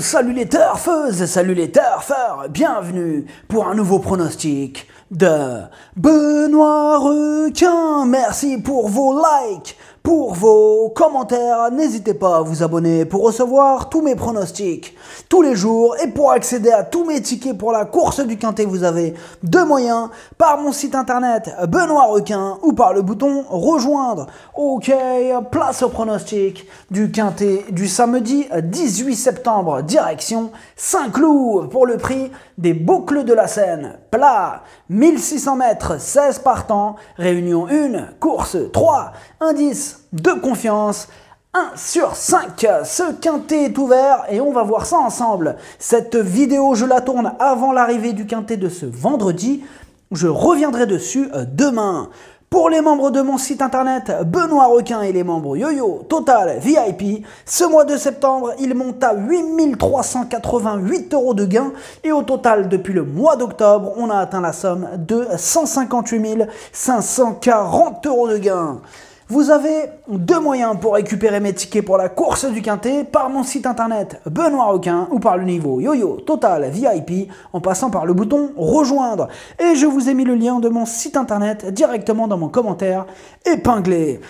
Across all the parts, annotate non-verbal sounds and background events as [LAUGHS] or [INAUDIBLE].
salut les turfeuses, salut les turfeurs, bienvenue pour un nouveau pronostic de Benoît Requin. Merci pour vos likes, pour vos commentaires, n'hésitez pas à vous abonner pour recevoir tous mes pronostics tous les jours et pour accéder à tous mes tickets pour la course du Quintet, vous avez deux moyens par mon site internet Benoît Requin ou par le bouton rejoindre. Ok, place au pronostic du Quintet du samedi 18 septembre, direction Saint-Cloud pour le prix des boucles de la Seine. Plat, 1600 mètres, 16 partants, réunion 1, course 3. Indice de confiance. 1 sur 5, ce quintet est ouvert et on va voir ça ensemble. Cette vidéo, je la tourne avant l'arrivée du quintet de ce vendredi. Je reviendrai dessus euh, demain. Pour les membres de mon site internet Benoît Requin et les membres YoYo, Total, VIP, ce mois de septembre, il monte à 8388 euros de gains et au total, depuis le mois d'octobre, on a atteint la somme de 158 540 euros de gains. Vous avez deux moyens pour récupérer mes tickets pour la course du Quintet par mon site internet Benoît Roquin ou par le niveau YoYo Total VIP en passant par le bouton Rejoindre. Et je vous ai mis le lien de mon site internet directement dans mon commentaire épinglé.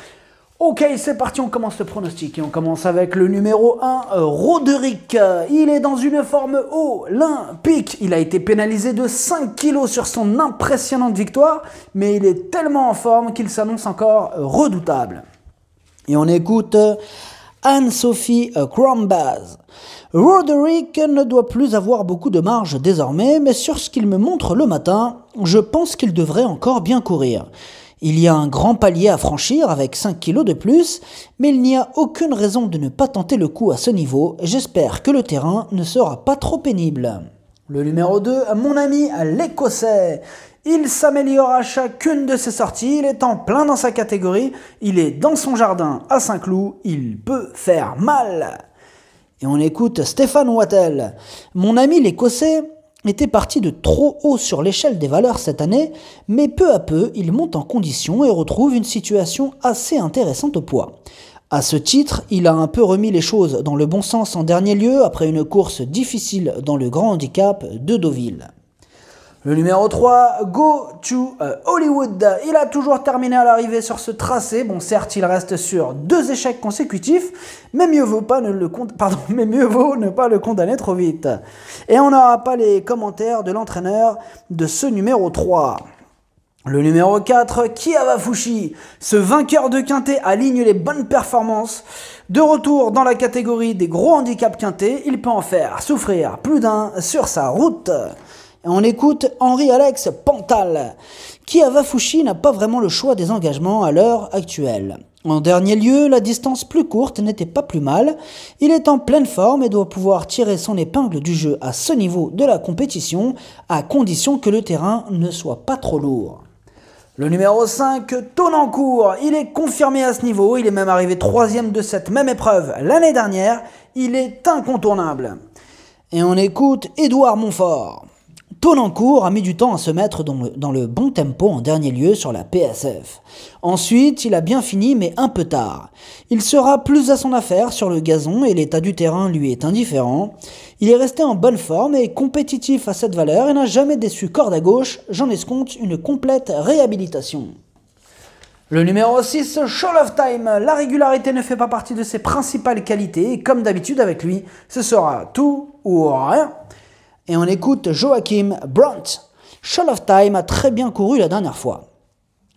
Ok, c'est parti, on commence le pronostic et on commence avec le numéro 1, euh, Roderick. Euh, il est dans une forme olympique. Il a été pénalisé de 5 kilos sur son impressionnante victoire, mais il est tellement en forme qu'il s'annonce encore euh, redoutable. Et on écoute Anne-Sophie Crombaz. Roderick ne doit plus avoir beaucoup de marge désormais, mais sur ce qu'il me montre le matin, je pense qu'il devrait encore bien courir. Il y a un grand palier à franchir avec 5 kg de plus, mais il n'y a aucune raison de ne pas tenter le coup à ce niveau. J'espère que le terrain ne sera pas trop pénible. Le numéro 2, mon ami l'Écossais. Il s'améliore à chacune de ses sorties, il est en plein dans sa catégorie, il est dans son jardin à Saint-Cloud, il peut faire mal. Et on écoute Stéphane Wattel. Mon ami l'Écossais était parti de trop haut sur l'échelle des valeurs cette année, mais peu à peu, il monte en condition et retrouve une situation assez intéressante au poids. À ce titre, il a un peu remis les choses dans le bon sens en dernier lieu après une course difficile dans le Grand Handicap de Deauville. Le numéro 3, Go to euh, Hollywood. Il a toujours terminé à l'arrivée sur ce tracé. Bon, certes, il reste sur deux échecs consécutifs, mais mieux vaut, pas ne le [LAUGHS] mais mieux vaut ne pas le condamner trop vite. Et on n'aura pas les commentaires de l'entraîneur de ce numéro 3. Le numéro 4, Kiawafushi, ce vainqueur de quintet aligne les bonnes performances. De retour dans la catégorie des gros handicaps quintet, il peut en faire souffrir plus d'un sur sa route. Et on écoute Henri-Alex Pantal, qui à Vafushi n'a pas vraiment le choix des engagements à l'heure actuelle. En dernier lieu, la distance plus courte n'était pas plus mal. Il est en pleine forme et doit pouvoir tirer son épingle du jeu à ce niveau de la compétition, à condition que le terrain ne soit pas trop lourd. Le numéro 5, Tonancourt, il est confirmé à ce niveau, il est même arrivé troisième de cette même épreuve l'année dernière, il est incontournable. Et on écoute Édouard Montfort. Tonancourt a mis du temps à se mettre dans le, bon tempo en dernier lieu sur la PSF. Ensuite, il a bien fini, mais un peu tard. Il sera plus à son affaire sur le gazon et l'état du terrain lui est indifférent. Il est resté en bonne forme et compétitif à cette valeur et n'a jamais déçu corde à gauche. J'en escompte une complète réhabilitation. Le numéro 6, Show of Time. La régularité ne fait pas partie de ses principales qualités et comme d'habitude avec lui, ce sera tout ou rien et on écoute Joachim Brunt. « Shall of Time a très bien couru la dernière fois.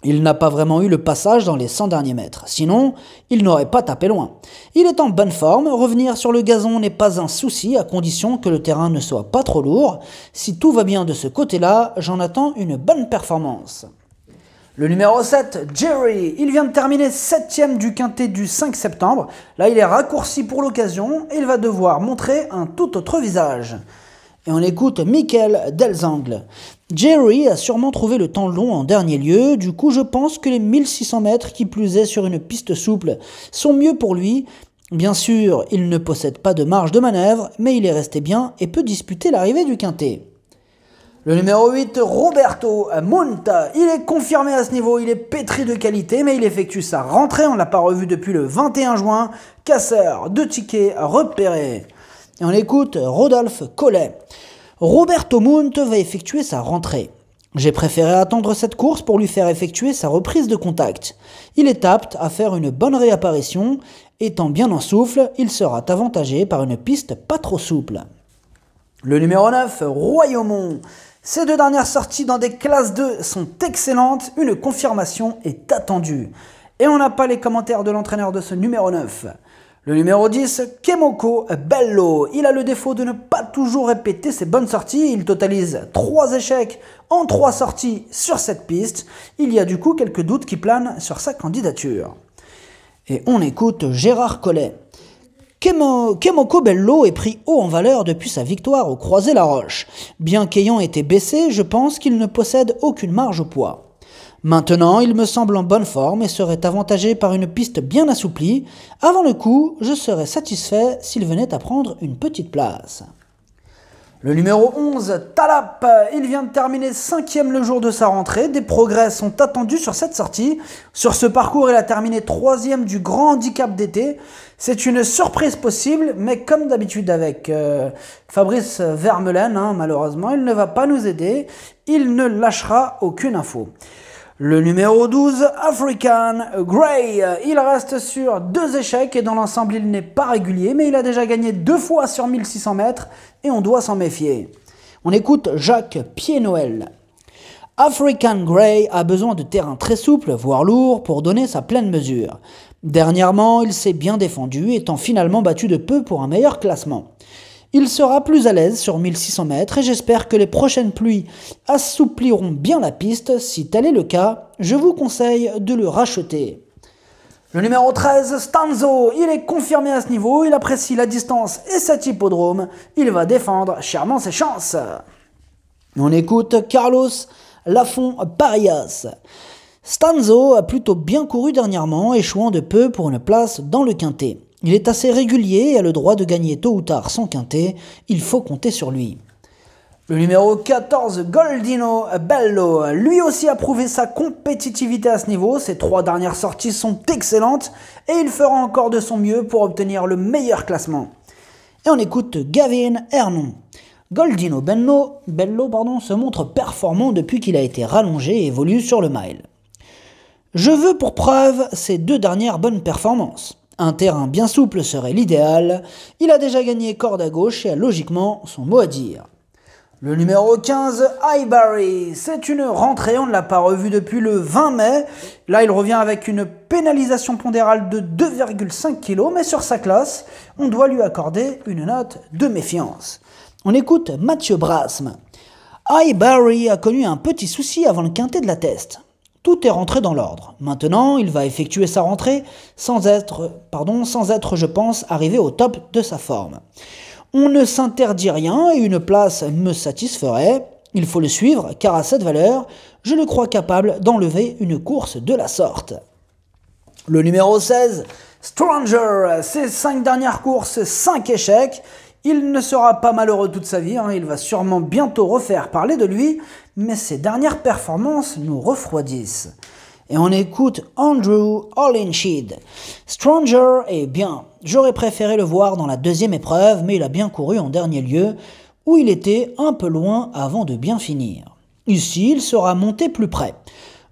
Il n'a pas vraiment eu le passage dans les 100 derniers mètres, sinon il n'aurait pas tapé loin. Il est en bonne forme, revenir sur le gazon n'est pas un souci à condition que le terrain ne soit pas trop lourd. Si tout va bien de ce côté-là, j'en attends une bonne performance. Le numéro 7, Jerry, il vient de terminer 7ème du quintet du 5 septembre. Là, il est raccourci pour l'occasion et il va devoir montrer un tout autre visage et on écoute Michael Delzangle. Jerry a sûrement trouvé le temps long en dernier lieu, du coup je pense que les 1600 mètres qui plus est sur une piste souple sont mieux pour lui. Bien sûr, il ne possède pas de marge de manœuvre, mais il est resté bien et peut disputer l'arrivée du quintet. Le numéro 8, Roberto Monta. Il est confirmé à ce niveau, il est pétri de qualité, mais il effectue sa rentrée, on ne l'a pas revu depuis le 21 juin. Casseur de tickets repéré. Et on écoute Rodolphe Collet. Roberto Munt va effectuer sa rentrée. J'ai préféré attendre cette course pour lui faire effectuer sa reprise de contact. Il est apte à faire une bonne réapparition. Étant bien en souffle, il sera avantagé par une piste pas trop souple. Le numéro 9, Royaumont. Ces deux dernières sorties dans des classes 2 sont excellentes, une confirmation est attendue. Et on n'a pas les commentaires de l'entraîneur de ce numéro 9. Le numéro 10, Kemoko Bello. Il a le défaut de ne pas toujours répéter ses bonnes sorties. Il totalise 3 échecs en 3 sorties sur cette piste. Il y a du coup quelques doutes qui planent sur sa candidature. Et on écoute Gérard Collet. Kemoko Bello est pris haut en valeur depuis sa victoire au Croisé-la-Roche. Bien qu'ayant été baissé, je pense qu'il ne possède aucune marge au poids. Maintenant, il me semble en bonne forme et serait avantagé par une piste bien assouplie. Avant le coup, je serais satisfait s'il venait à prendre une petite place. Le numéro 11, Talap, il vient de terminer 5 cinquième le jour de sa rentrée. Des progrès sont attendus sur cette sortie. Sur ce parcours, il a terminé troisième du grand handicap d'été. C'est une surprise possible, mais comme d'habitude avec euh, Fabrice Vermelaine, hein, malheureusement, il ne va pas nous aider. Il ne lâchera aucune info. Le numéro 12, African Grey. Il reste sur deux échecs et dans l'ensemble, il n'est pas régulier, mais il a déjà gagné deux fois sur 1600 mètres et on doit s'en méfier. On écoute Jacques Pied-Noël. African Grey a besoin de terrain très souple, voire lourd, pour donner sa pleine mesure. Dernièrement, il s'est bien défendu, étant finalement battu de peu pour un meilleur classement. Il sera plus à l'aise sur 1600 mètres et j'espère que les prochaines pluies assoupliront bien la piste. Si tel est le cas, je vous conseille de le racheter. Le numéro 13, Stanzo, il est confirmé à ce niveau, il apprécie la distance et cet hippodrome, il va défendre chèrement ses chances. On écoute Carlos Lafont Parias. Stanzo a plutôt bien couru dernièrement, échouant de peu pour une place dans le quintet. Il est assez régulier et a le droit de gagner tôt ou tard sans quinter. il faut compter sur lui. Le numéro 14, Goldino Bello, lui aussi a prouvé sa compétitivité à ce niveau, ses trois dernières sorties sont excellentes et il fera encore de son mieux pour obtenir le meilleur classement. Et on écoute Gavin Hernon. Goldino Bello, Bello pardon, se montre performant depuis qu'il a été rallongé et évolue sur le mile. Je veux pour preuve ses deux dernières bonnes performances. Un terrain bien souple serait l'idéal. Il a déjà gagné corde à gauche et a logiquement son mot à dire. Le numéro 15, Highbury. C'est une rentrée, on ne l'a pas revu depuis le 20 mai. Là, il revient avec une pénalisation pondérale de 2,5 kg, mais sur sa classe, on doit lui accorder une note de méfiance. On écoute Mathieu Brasme. Highbury a connu un petit souci avant le quintet de la test. Tout est rentré dans l'ordre. Maintenant, il va effectuer sa rentrée sans être, pardon, sans être, je pense, arrivé au top de sa forme. On ne s'interdit rien et une place me satisferait. Il faut le suivre car à cette valeur, je le crois capable d'enlever une course de la sorte. Le numéro 16, Stranger, ses 5 dernières courses, 5 échecs. Il ne sera pas malheureux toute sa vie, hein. il va sûrement bientôt refaire parler de lui, mais ses dernières performances nous refroidissent. Et on écoute Andrew Olinsheed. Stranger est bien. J'aurais préféré le voir dans la deuxième épreuve, mais il a bien couru en dernier lieu, où il était un peu loin avant de bien finir. Ici, il sera monté plus près.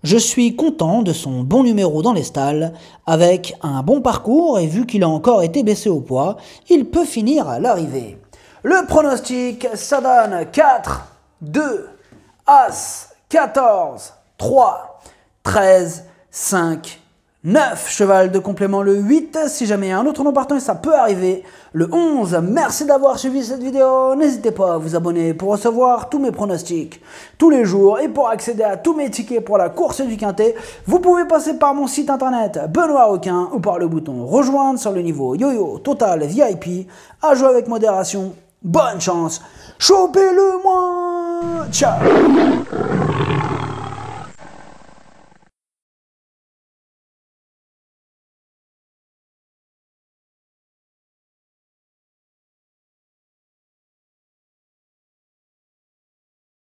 Je suis content de son bon numéro dans les stalles. Avec un bon parcours et vu qu'il a encore été baissé au poids, il peut finir à l'arrivée. Le pronostic, ça donne 4, 2, As, 14, 3, 13, 5, 9, cheval de complément le 8, si jamais il y a un autre nom partant et ça peut arriver, le 11, merci d'avoir suivi cette vidéo, n'hésitez pas à vous abonner pour recevoir tous mes pronostics tous les jours et pour accéder à tous mes tickets pour la course du Quintet, vous pouvez passer par mon site internet Benoît Aucun ou par le bouton rejoindre sur le niveau YoYo, -yo, Total, VIP, à jouer avec modération, bonne chance, chopez-le moi, ciao